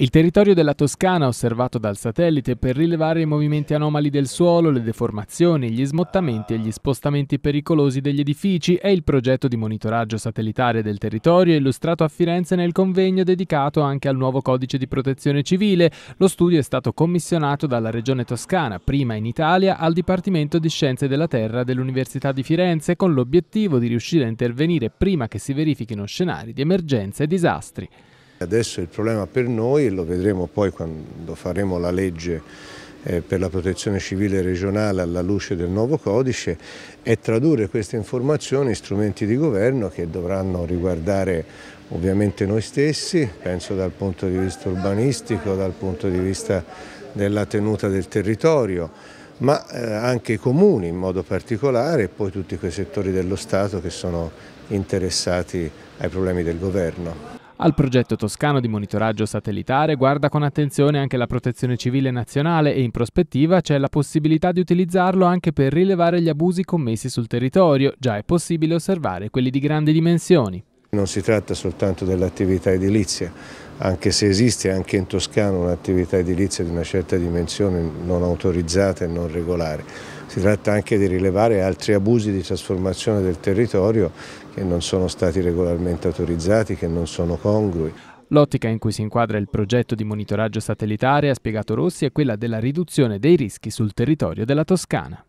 Il territorio della Toscana osservato dal satellite per rilevare i movimenti anomali del suolo, le deformazioni, gli smottamenti e gli spostamenti pericolosi degli edifici è il progetto di monitoraggio satellitare del territorio illustrato a Firenze nel convegno dedicato anche al nuovo codice di protezione civile. Lo studio è stato commissionato dalla Regione Toscana, prima in Italia, al Dipartimento di Scienze della Terra dell'Università di Firenze con l'obiettivo di riuscire a intervenire prima che si verifichino scenari di emergenza e disastri. Adesso il problema per noi, lo vedremo poi quando faremo la legge eh, per la protezione civile regionale alla luce del nuovo codice, è tradurre queste informazioni in strumenti di governo che dovranno riguardare ovviamente noi stessi, penso dal punto di vista urbanistico, dal punto di vista della tenuta del territorio, ma eh, anche i comuni in modo particolare e poi tutti quei settori dello Stato che sono interessati ai problemi del governo. Al progetto toscano di monitoraggio satellitare guarda con attenzione anche la protezione civile nazionale e in prospettiva c'è la possibilità di utilizzarlo anche per rilevare gli abusi commessi sul territorio, già è possibile osservare quelli di grandi dimensioni. Non si tratta soltanto dell'attività edilizia, anche se esiste anche in Toscana un'attività edilizia di una certa dimensione non autorizzata e non regolare. Si tratta anche di rilevare altri abusi di trasformazione del territorio che non sono stati regolarmente autorizzati, che non sono congrui. L'ottica in cui si inquadra il progetto di monitoraggio satellitare, ha spiegato Rossi, è quella della riduzione dei rischi sul territorio della Toscana.